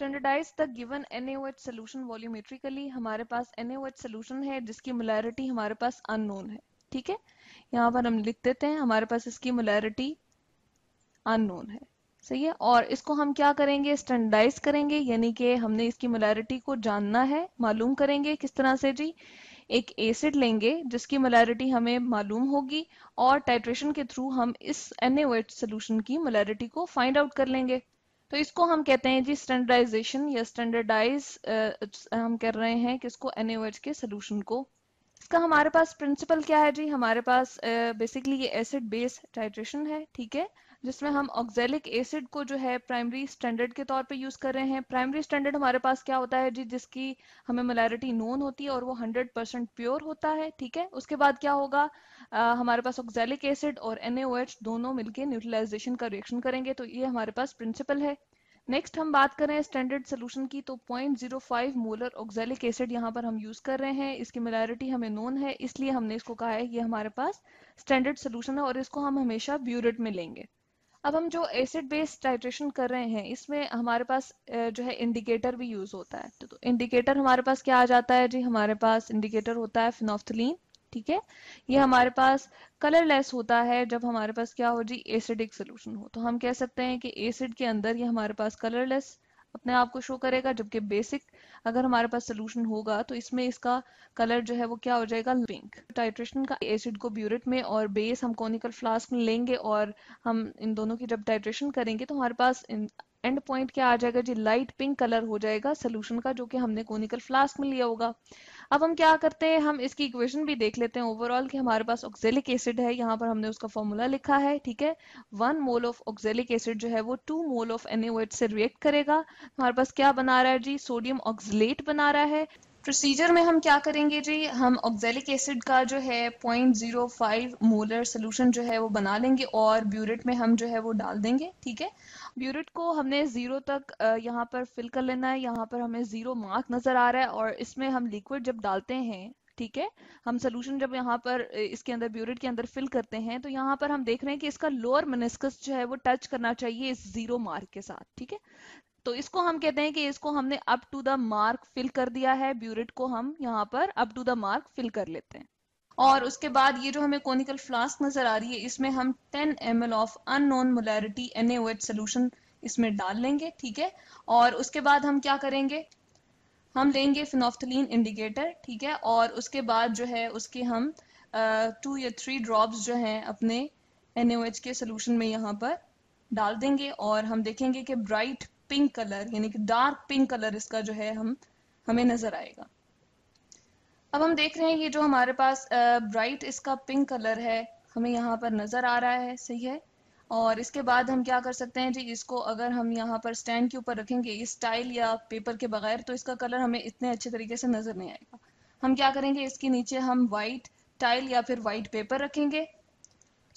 standardise the given NaOH solution volumetrically हमारे पास NaOH solution है जिसकी मोलैरिटी हमारे पास अननोन है ठीक है यहाँ पर हम लिख देते हैं हमारे पास इसकी मोलैरिटी अननोन है सही है और इसको हम क्या करेंगे स्टैंडर्डाइज करेंगे यानी कि हमने इसकी मोलैरिटी को जानना है मालूम करेंगे किस तरह से जी एक एसिड लेंगे जिसकी मोलैरिटी हमें मालूम होगी और टाइट्रेशन के थ्रू हम इस एनएच सोल्यूशन की मोलैरिटी को फाइंड आउट कर लेंगे तो इसको हम कहते हैं जी स्टैंडर्डाइजेशन या स्टैंडर्डाइज हम कर रहे हैं कि इसको एनएच के सोल्यूशन को इसका हमारे पास प्रिंसिपल क्या है जी हमारे पास बेसिकली ये एसिड बेस टाइट्रेशन है ठीक है जिसमें हम ऑक्जेलिक एसिड को जो है प्राइमरी स्टैंडर्ड के तौर पे यूज कर रहे हैं प्राइमरी स्टैंडर्ड हमारे पास क्या होता है जी जिसकी हमें मलैरिटी नोन होती है और वो 100 परसेंट प्योर होता है ठीक है उसके बाद क्या होगा आ, हमारे पास ऑक्जेलिक एसिड और एन दोनों मिलकर न्यूट्रलाइजेशन का रिएक्शन करेंगे तो ये हमारे पास प्रिंसिपल है नेक्स्ट हम बात करें स्टैंडर्ड सोल्यूशन की तो 0.05 मोलर ऑक्जेलिक एसिड यहाँ पर हम यूज कर रहे हैं इसकी मिलारिटी हमें नोन है इसलिए हमने इसको कहा है ये हमारे पास स्टैंडर्ड सोल्यूशन है और इसको हम हमेशा ब्यूरेट में लेंगे अब हम जो एसिड बेस्ड टाइट्रेशन कर रहे हैं इसमें हमारे पास जो है इंडिकेटर भी यूज होता है तो, इंडिकेटर तो हमारे पास क्या आ जाता है जी हमारे पास इंडिकेटर होता है फिनोफ्थलीन ठीक है ये हमारे पास कलरलेस होता है जब हमारे पास क्या हो जी एसिडिक सोल्यूशन हो तो हम कह सकते हैं कि एसिड के अंदर ये हमारे पास कलरलेस अपने आप को शो करेगा जबकि बेसिक अगर हमारे पास सोल्यूशन होगा तो इसमें इसका कलर जो है वो क्या हो जाएगा पिंक टाइट्रेशन का एसिड को ब्यूरेट में और बेस हम कॉनिकल फ्लास्क में लेंगे और हम इन दोनों की जब टाइट्रेशन करेंगे तो हमारे पास एंड पॉइंट क्या आ जाएगा जी लाइट पिंक कलर हो जाएगा सोल्यूशन का जो कि हमने कोनिकल फ्लास्क में लिया होगा अब हम क्या करते हैं हम इसकी इक्वेशन भी देख लेते हैं ओवरऑल कि हमारे पास ऑक्जेलिक एसिड है यहाँ पर हमने उसका फॉर्मूला लिखा है ठीक है one mole of oxalic acid जो है वो टू मोल ऑफ एनिओ से रिएक्ट करेगा हमारे पास क्या बना रहा है जी सोडियम ऑक्सलेट बना रहा है प्रोसीजर में हम क्या करेंगे जी हम ऑक्जेलिक एसिड का जो है फाइव मोलर सोल्यूशन जो है वो बना लेंगे और ब्यूरेट में हम जो है वो डाल देंगे ठीक है ब्यूरेट को हमने ज़ीरो तक यहाँ पर फिल कर लेना है यहाँ पर हमें ज़ीरो मार्क नज़र आ रहा है और इसमें हम लिक्विड जब डालते हैं ठीक है हम सोल्यूशन जब यहाँ पर इसके अंदर ब्यूरेट के अंदर फिल करते हैं तो यहाँ पर हम देख रहे हैं कि इसका लोअर मेनिस्कस जो है वो टच करना चाहिए इस जीरो मार्क के साथ ठीक है तो इसको हम कहते हैं कि इसको हमने up to the mark fill कर दिया है ब्यूरेट को हम यहाँ पर up to the mark fill कर लेते हैं और उसके बाद ये जो हमें कोनिकल फ्लास्क नजर आ रही है इसमें हम 10 M of unknown molarity N A O H solution इसमें डाल लेंगे ठीक है और उसके बाद हम क्या करेंगे हम लेंगे फिनोफ्थलिन इंडिकेटर ठीक है और उसके बाद जो है उसके हम टू या थ्री ड्रॉप्स जो हैं अपने एन के सोल्यूशन में यहाँ पर डाल देंगे और हम देखेंगे कि ब्राइट पिंक कलर यानी कि डार्क पिंक कलर इसका जो है हम हमें नजर आएगा अब हम देख रहे हैं ये जो हमारे पास ब्राइट इसका पिंक कलर है हमें यहाँ पर नजर आ रहा है सही है और इसके बाद हम क्या कर सकते हैं जी इसको अगर हम यहाँ पर स्टैंड के ऊपर रखेंगे इस टाइल या पेपर के बगैर तो इसका कलर हमें इतने अच्छे तरीके से नजर नहीं आएगा हम क्या करेंगे इसके नीचे हम व्हाइट टाइल या फिर व्हाइट पेपर रखेंगे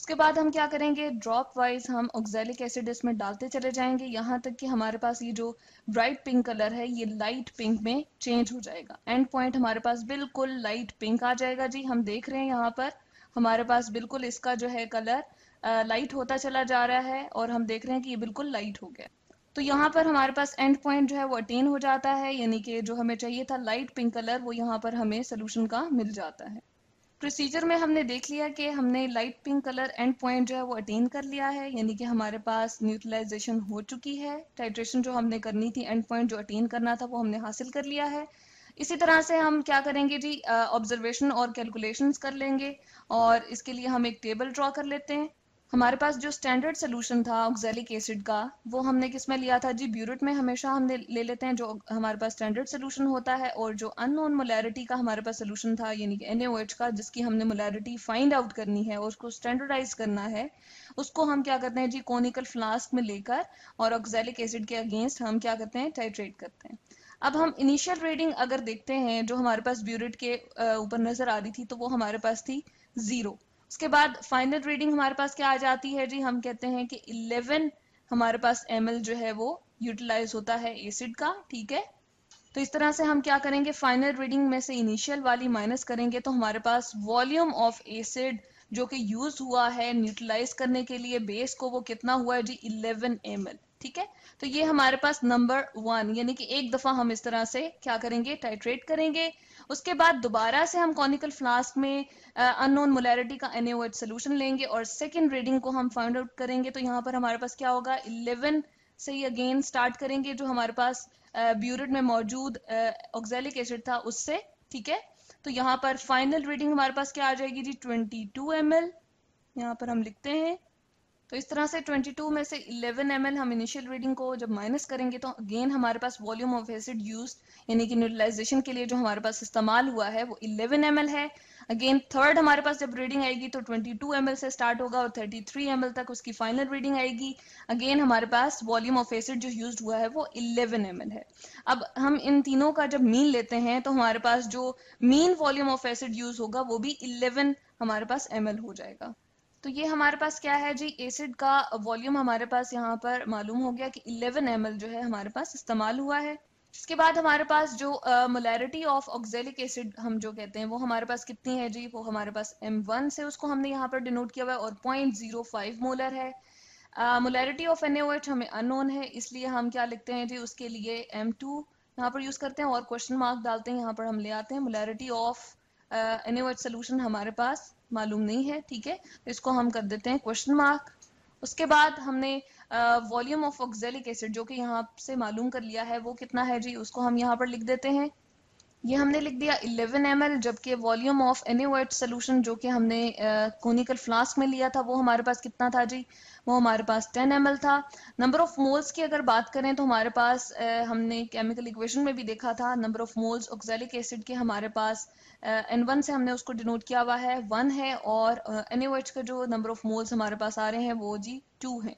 उसके बाद हम क्या करेंगे ड्रॉप वाइज हम ऑक्सैलिक एसिड इसमें डालते चले जाएंगे यहाँ तक कि हमारे पास ये जो ब्राइट पिंक कलर है ये लाइट पिंक में चेंज हो जाएगा एंड पॉइंट हमारे पास बिल्कुल लाइट पिंक आ जाएगा जी हम देख रहे हैं यहाँ पर हमारे पास बिल्कुल इसका जो है कलर लाइट होता चला जा रहा है और हम देख रहे हैं कि ये बिल्कुल लाइट हो गया तो यहाँ पर हमारे पास एंड पॉइंट जो है वो अटेन हो जाता है यानी कि जो हमें चाहिए था लाइट पिंक कलर वो यहाँ पर हमें सोल्यूशन का मिल जाता है प्रोसीजर में हमने देख लिया कि हमने light pink colour end point जो है वो अटेन कर लिया है यानी कि हमारे पास न्यूट्रलाइजेशन हो चुकी है टाइट्रेशन जो हमने करनी थी एंड पॉइंट जो अटेन करना था वो हमने हासिल कर लिया है इसी तरह से हम क्या करेंगे जी ऑब्जर्वेशन और कैलकुलेशंस कर लेंगे और इसके लिए हम एक टेबल ड्रॉ कर लेते हैं हमारे पास जो स्टैंडर्ड सोल्यूशन था ऑक्जेलिक एसिड का वो हमने किस में लिया था जी ब्यूरिट में हमेशा हम ले, ले लेते हैं जो हमारे पास स्टैंडर्ड सोल्यूशन होता है और जो अननोन मोलैरिटी का हमारे पास सोल्यूशन था यानी कि एनएओएच का जिसकी हमने मोलैरिटी फाइंड आउट करनी है और उसको स्टैंडर्डाइज करना है उसको हम क्या करते हैं जी कोनिकल फ्लास्क में लेकर और ऑक्जेलिक एसिड के अगेंस्ट हम क्या करते हैं टाइट्रेट करते हैं अब हम इनिशियल रेडिंग अगर देखते हैं जो हमारे पास ब्यूरिट के ऊपर नजर आ रही थी तो वो हमारे पास थी जीरो उसके बाद फाइनल रीडिंग हमारे पास क्या आ जाती है जी हम कहते हैं कि 11 हमारे पास एम जो है वो यूटिलाइज होता है एसिड का ठीक है तो इस तरह से हम क्या करेंगे फाइनल रीडिंग में से इनिशियल वाली माइनस करेंगे तो हमारे पास वॉल्यूम ऑफ एसिड जो कि यूज हुआ है न्यूट्रलाइज करने के लिए बेस को वो कितना हुआ है जी 11 एम ठीक है तो ये हमारे पास नंबर वन यानी कि एक दफा हम इस तरह से क्या करेंगे टाइट्रेट करेंगे उसके बाद दोबारा से हम कॉनिकल फ्लास्क में अननोन मोलैरिटी का एनएओएच सोल्यूशन लेंगे और सेकेंड रीडिंग को हम फाइंड आउट करेंगे तो यहाँ पर हमारे पास क्या होगा इलेवन से ही अगेन स्टार्ट करेंगे जो हमारे पास ब्यूरेट में मौजूद ऑक्जेलिक एसिड था उससे ठीक है तो यहाँ पर फाइनल रीडिंग हमारे पास क्या आ जाएगी जी ट्वेंटी टू एम एल यहाँ पर हम लिखते हैं तो इस तरह से 22 में से 11 एम हम इनिशियल रीडिंग को जब माइनस करेंगे तो अगेन हमारे पास वॉल्यूम ऑफ एसिड यूज यानी कि न्यूट्रलाइजेशन के लिए जो हमारे पास इस्तेमाल हुआ है वो 11 एम है अगेन थर्ड हमारे पास जब रीडिंग आएगी तो 22 एम से स्टार्ट होगा और 33 एम तक उसकी फाइनल रीडिंग आएगी अगेन हमारे पास वॉल्यूम ऑफ एसिड जो यूज हुआ है वो इलेवन एम है अब हम इन तीनों का जब मीन लेते हैं तो हमारे पास जो mean volume of acid use होगा वो भी इलेवन हमारे पास एम हो जाएगा तो ये हमारे पास क्या है जी एसिड का वॉल्यूम हमारे पास यहाँ पर मालूम हो गया कि 11 एम जो है हमारे पास इस्तेमाल हुआ है इसके बाद हमारे पास जो मोलैरिटी ऑफ ऑक्जेलिक एसिड हम जो कहते हैं वो हमारे पास कितनी है जी वो हमारे पास M1 से उसको हमने यहाँ पर डिनोट किया हुआ है और 0.05 मोलर है मोलैरिटी ऑफ एन हमें अनोन है इसलिए हम क्या लिखते हैं जी उसके लिए एम टू यहाँ पर यूज करते हैं और क्वेश्चन मार्क डालते हैं यहाँ पर हम ले आते हैं मोलैरिटी ऑफ एन सोल्यूशन हमारे पास मालूम नहीं है ठीक है तो इसको हम कर देते हैं क्वेश्चन मार्क उसके बाद हमने वॉल्यूम ऑफ ऑक्जेलिक एसिड जो कि यहाँ से मालूम कर लिया है वो कितना है जी उसको हम यहाँ पर लिख देते हैं ये हमने लिख दिया 11 एम जबकि वॉल्यूम ऑफ एनिवर्ट सोल्यूशन जो कि हमने कोनिकल फ्लास्क में लिया था वो हमारे पास कितना था जी वो हमारे पास 10 एम था नंबर ऑफ मोल्स की अगर बात करें तो हमारे पास हमने केमिकल इक्वेशन में भी देखा था number of moles oxalic acid के हमारे पास एन वन से हमने उसको डिनोट किया हुआ है वन है और एन का जो नंबर ऑफ मोल्स हमारे पास आ रहे हैं वो जी टू है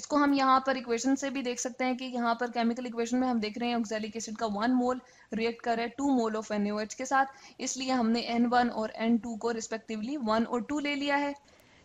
इसको हम यहाँ पर इक्वेशन से भी देख सकते हैं कि यहाँ पर केमिकल इक्वेशन में हम देख रहे हैं ऑक्जेलिक एसिड का वन मोल रिएक्ट कर रहा है टू मोल ऑफ एन के साथ इसलिए हमने एन वन और एन टू को रिस्पेक्टिवली वन और टू ले लिया है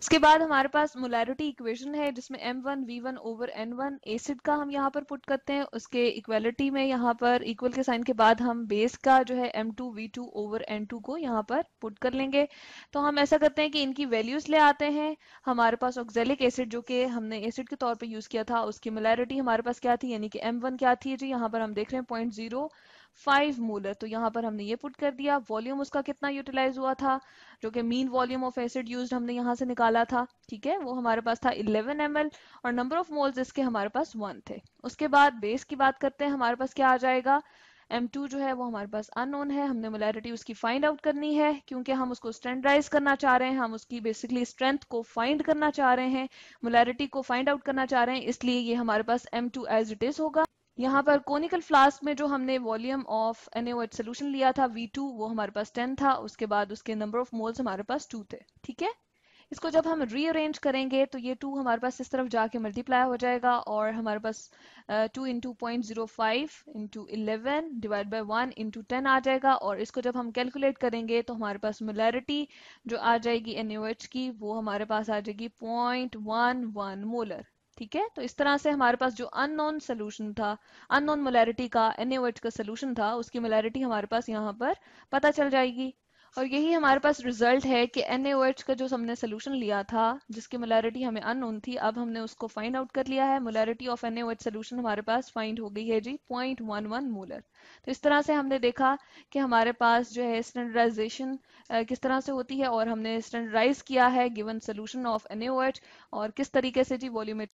इसके बाद हमारे पास मोलैरिटी इक्वेशन है जिसमें M one V one over N one acid का हम यहाँ पर पुट करते हैं उसके इक्वेलिटी में यहाँ पर इक्वल के साइन के बाद हम बेस का जो है M two V two over N two को यहाँ पर पुट कर लेंगे तो हम ऐसा करते हैं कि इनकी वैल्यूज ले आते हैं हमारे पास ऑक्जेलिक एसिड जो कि हमने एसिड के तौर पर यूज किया था उसकी मोलैरिटी हमारे पास क्या थी यानी कि एम वन क्या थी जी यहाँ पर हम देख रहे हैं पॉइंट जीरो फाइव मोलर तो यहाँ पर हमने ये पुट कर दिया वॉल्यूम उसका कितना यूटिलाइज हुआ था जो कि mean volume of acid use हमने यहाँ से निकाला था ठीक है वो हमारे पास था 11 एम और नंबर ऑफ मोल्स इसके हमारे पास वन थे उसके बाद बेस की बात करते हैं हमारे पास क्या आ जाएगा M2 जो है वो हमारे पास अनोन है हमने मोलैरिटी उसकी फाइंड आउट करनी है क्योंकि हम उसको स्टैंडर्डाइज करना चाह रहे हैं हम उसकी बेसिकली स्ट्रेंथ को फाइंड करना चाह रहे हैं मोलैरिटी को फाइंड आउट करना चाह रहे हैं इसलिए ये हमारे पास M2 two as it is होगा यहाँ पर कोनिकल फ्लास्क में जो हमने वॉल्यूम ऑफ एनएओएच सोल्यूशन लिया था वी टू वो हमारे पास टेन था उसके बाद उसके नंबर ऑफ मोल्स हमारे पास टू थे ठीक है इसको जब हम रीअरेंज करेंगे तो ये टू हमारे पास इस तरफ जाके मल्टीप्लाई हो जाएगा और हमारे पास two into point zero five into eleven divide by one into ten आ जाएगा और इसको जब हम कैलकुलेट करेंगे तो हमारे पास मोलरिटी जो आ जाएगी एन की वो हमारे पास आ जाएगी पॉइंट वन वन मोलर ठीक है तो इस तरह से हमारे पास जो अननोन सोल्यूशन था अननोन मोलैरिटी का एनएच का सोल्यूशन था उसकी मोलैरिटी हमारे पास यहाँ पर पता चल जाएगी और यही हमारे पास रिजल्ट है कि NaOH का जो हमने सोल्यूशन लिया था जिसकी मोलैरिटी हमें अननोन थी अब हमने उसको फाइंड आउट कर लिया है मोलैरिटी ऑफ NaOH सोल्यूशन हमारे पास फाइंड हो गई है जी वन मोलर तो इस तरह से हमने देखा कि हमारे पास जो है स्टैंडर्डाइजेशन किस तरह से होती है और हमने स्टैंडर्डाइज किया है गिवन सोल्यूशन ऑफ NaOH और किस तरीके से जी वॉल्यूमेट